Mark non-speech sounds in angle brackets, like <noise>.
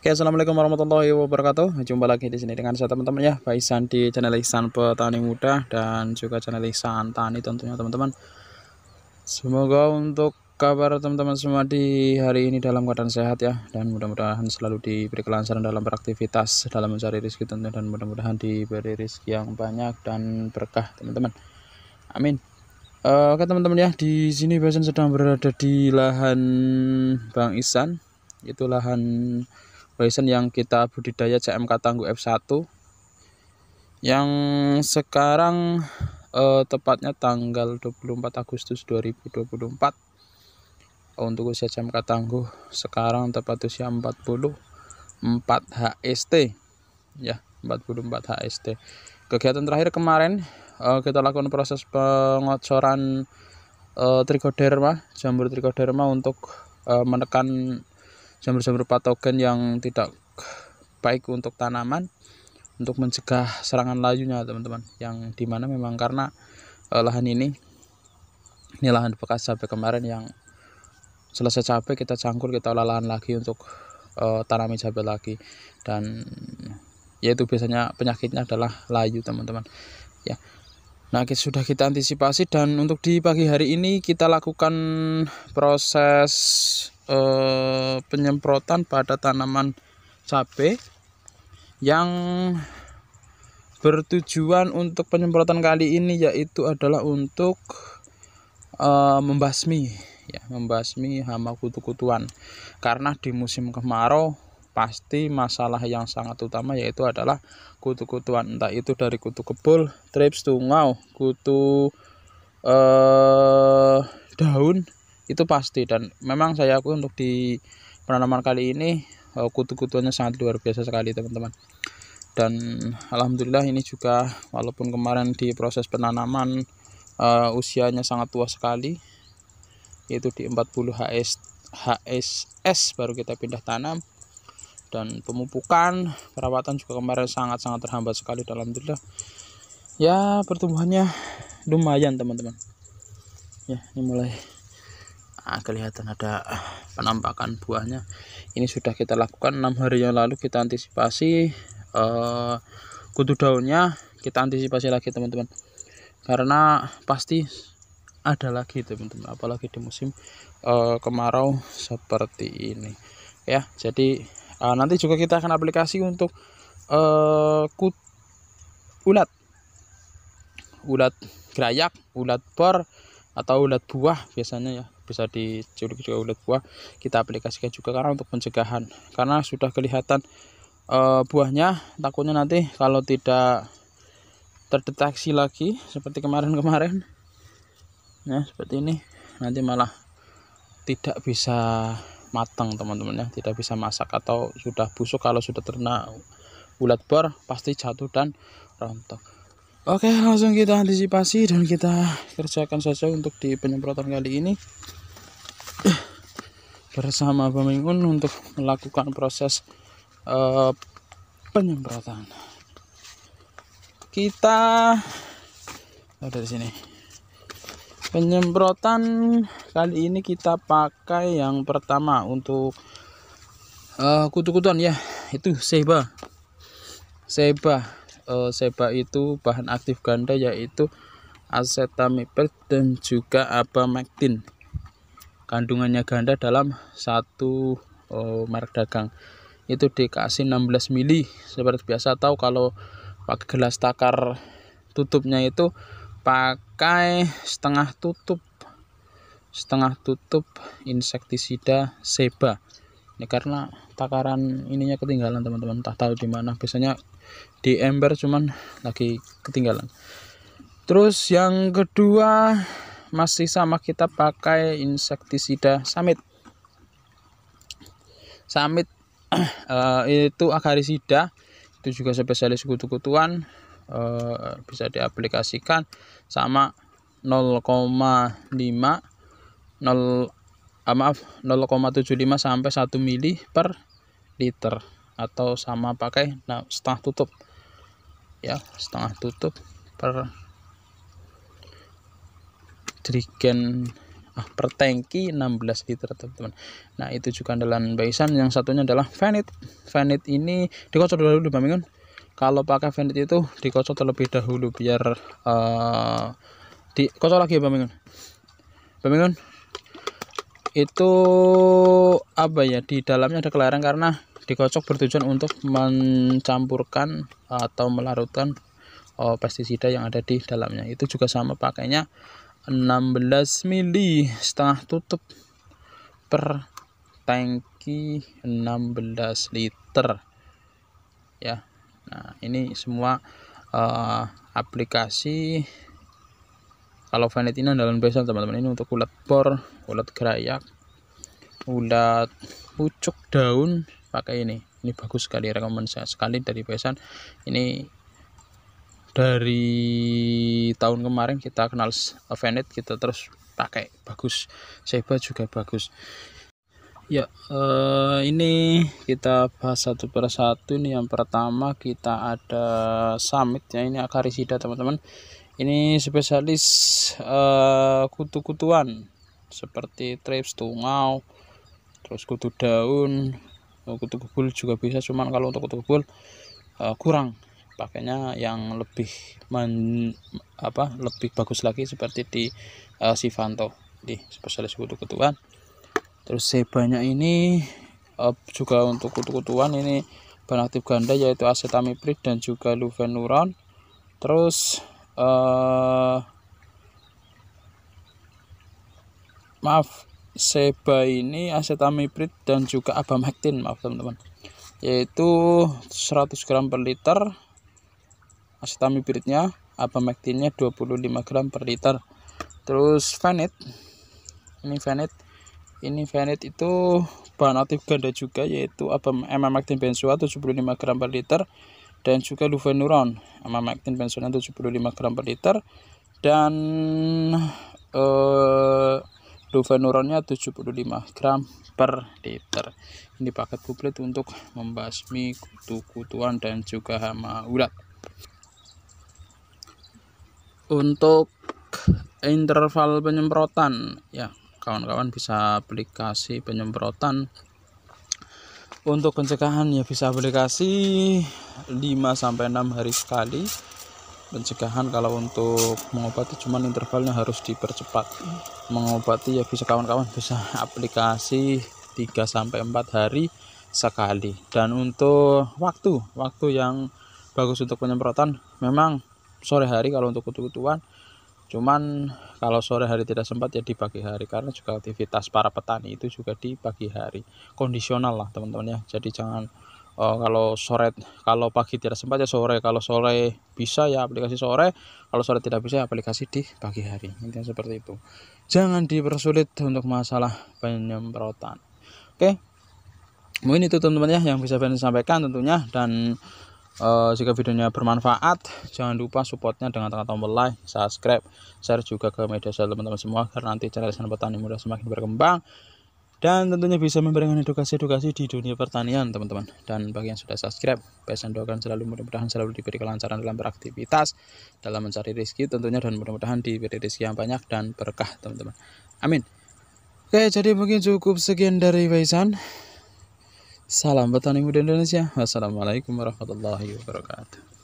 Oke, assalamualaikum warahmatullahi wabarakatuh. Jumpa lagi di sini dengan saya teman-teman ya, Pak Ihsan di channel Ihsan Petani Muda dan juga channel Ihsan Tani tentunya teman-teman. Semoga untuk kabar teman-teman semua di hari ini dalam keadaan sehat ya dan mudah-mudahan selalu diberi kelancaran dalam beraktivitas, dalam mencari rezeki tentunya dan mudah-mudahan diberi rezeki yang banyak dan berkah teman-teman. Amin. Oke teman-teman ya, di sini Pak sedang berada di lahan Bang Ihsan, itu lahan bison yang kita budidaya CMK Tangguh F1 yang sekarang eh, tepatnya tanggal 24 Agustus 2024 untuk usia CMK Tangguh sekarang tepat usia 44 HST ya 44 HST kegiatan terakhir kemarin eh, kita lakukan proses pengocoran eh, trichoderma jambur trichoderma untuk eh, menekan jamur-jamur patogen yang tidak baik untuk tanaman untuk mencegah serangan layunya teman-teman yang dimana memang karena uh, lahan ini ini lahan bekas cabai kemarin yang selesai cabai kita cangkul kita olah lahan lagi untuk uh, tanami cabai lagi dan yaitu biasanya penyakitnya adalah layu teman-teman ya Nah, kita, sudah kita antisipasi dan untuk di pagi hari ini kita lakukan proses Eh, penyemprotan pada tanaman cabe yang bertujuan untuk penyemprotan kali ini yaitu adalah untuk e, membasmi ya membasmi hama kutu-kutuan karena di musim kemarau pasti masalah yang sangat utama yaitu adalah kutu-kutuan entah itu dari kutu kebul, trips tungau, kutu eh, daun itu pasti dan memang saya aku untuk di penanaman kali ini kutu eh, kutunya sangat luar biasa sekali teman-teman dan alhamdulillah ini juga walaupun kemarin di proses penanaman uh, usianya sangat tua sekali itu di 40 HS HSS baru kita pindah tanam dan pemupukan perawatan juga kemarin sangat-sangat terhambat sekali dan alhamdulillah ya pertumbuhannya lumayan teman-teman ya ini mulai nah, kelihatan ada penampakan buahnya ini sudah kita lakukan enam hari yang lalu kita antisipasi eh, kutu daunnya kita antisipasi lagi teman-teman karena pasti ada lagi teman-teman apalagi di musim eh, kemarau seperti ini ya jadi eh, nanti juga kita akan aplikasi untuk eh, kut ulat ulat gerayak ulat bor atau ulat buah biasanya ya bisa dicuri juga ulat buah kita aplikasikan juga karena untuk pencegahan karena sudah kelihatan e, buahnya takutnya nanti kalau tidak terdeteksi lagi seperti kemarin-kemarin ya seperti ini nanti malah tidak bisa matang teman-teman ya tidak bisa masak atau sudah busuk kalau sudah ternak ulat bor pasti jatuh dan rontok Oke, langsung kita antisipasi dan kita kerjakan saja untuk di penyemprotan kali ini <clears throat> bersama Bamingun untuk melakukan proses uh, penyemprotan. Kita oh, di sini. Penyemprotan kali ini kita pakai yang pertama untuk uh, kutu-kutuan ya, itu seba. Seba e, eh, seba itu bahan aktif ganda yaitu acetamiprid dan juga abamectin kandungannya ganda dalam satu e, merek dagang itu dikasih 16 mili seperti biasa tahu kalau pakai gelas takar tutupnya itu pakai setengah tutup setengah tutup insektisida seba ini ya, karena takaran ininya ketinggalan teman-teman tak tahu di mana biasanya di ember cuman lagi ketinggalan terus yang kedua masih sama kita pakai insektisida samit samit uh, <clears throat> itu akarisida itu juga spesialis kutu-kutuan uh, bisa diaplikasikan sama 0,5 0 ah, maaf 0,75 sampai 1 mili per liter atau sama pakai nah, setengah tutup ya setengah tutup per jerigen ah, per tangki 16 liter teman-teman nah itu juga andalan baisan yang satunya adalah vanit vanit ini dikocok dulu Bang kalau pakai vanit itu dikocok terlebih dahulu biar uh, dikocok lagi ya Bang itu apa ya di dalamnya ada kelereng karena dikocok bertujuan untuk mencampurkan atau melarutkan oh, pestisida yang ada di dalamnya itu juga sama pakainya 16 mili setengah tutup per tangki 16 liter ya Nah ini semua uh, aplikasi kalau Venet ini andalan besar teman-teman ini untuk ulat bor ulat gerayak ulat pucuk daun pakai ini ini bagus sekali rekomendasi sekali dari pesan ini dari tahun kemarin kita kenal Venet kita terus pakai bagus Seba juga bagus ya eh, ini kita bahas satu persatu nih yang pertama kita ada summit ya ini akarisida teman-teman ini spesialis eh, kutu-kutuan seperti trips tungau terus kutu daun kutu kebul juga bisa cuman kalau untuk kutu kebul uh, eh, kurang pakainya yang lebih men, apa lebih bagus lagi seperti di uh, Sivanto di spesialis kutu-kutuan terus sebanya ini uh, juga untuk kutu-kutuan ini bahan aktif ganda yaitu acetamiprid dan juga luvenuron terus uh, maaf seba ini asetamiprid dan juga abamectin maaf teman-teman yaitu 100 gram per liter asetamipridnya abamectinnya 25 gram per liter terus fenit ini fenit ini fenit itu bahan aktif ganda juga yaitu abam emamectin benzoa 75 gram per liter dan juga luvenuron emamectin benzoa 75 gram per liter dan eh, Lufenuronnya 75 gram per liter. Ini paket kuplit untuk membasmi kutu-kutuan dan juga hama ulat. Untuk interval penyemprotan, ya kawan-kawan bisa aplikasi penyemprotan untuk pencegahan ya bisa aplikasi 5 sampai 6 hari sekali pencegahan kalau untuk mengobati cuman intervalnya harus dipercepat mengobati ya bisa kawan-kawan bisa <laughs> aplikasi 3 4 hari sekali dan untuk waktu waktu yang bagus untuk penyemprotan memang sore hari kalau untuk kutu-kutuan cuman kalau sore hari tidak sempat ya di pagi hari karena juga aktivitas para petani itu juga di pagi hari kondisional lah teman-teman ya jadi jangan uh, kalau sore kalau pagi tidak sempat ya sore kalau sore bisa ya aplikasi sore kalau sore tidak bisa ya aplikasi di pagi hari intinya seperti itu jangan dipersulit untuk masalah penyemprotan oke mungkin itu teman-teman ya yang bisa saya sampaikan tentunya dan Uh, jika videonya bermanfaat, jangan lupa supportnya dengan tekan tombol like, subscribe, share juga ke media sosial teman-teman semua agar nanti channel Petani mudah semakin berkembang dan tentunya bisa memberikan edukasi-edukasi di dunia pertanian teman-teman dan bagi yang sudah subscribe pesan doakan selalu mudah-mudahan selalu diberi kelancaran dalam beraktivitas dalam mencari rezeki tentunya dan mudah-mudahan diberi rezeki yang banyak dan berkah teman-teman amin oke jadi mungkin cukup sekian dari Waisan salam petani muda Indonesia wassalamualaikum warahmatullahi wabarakatuh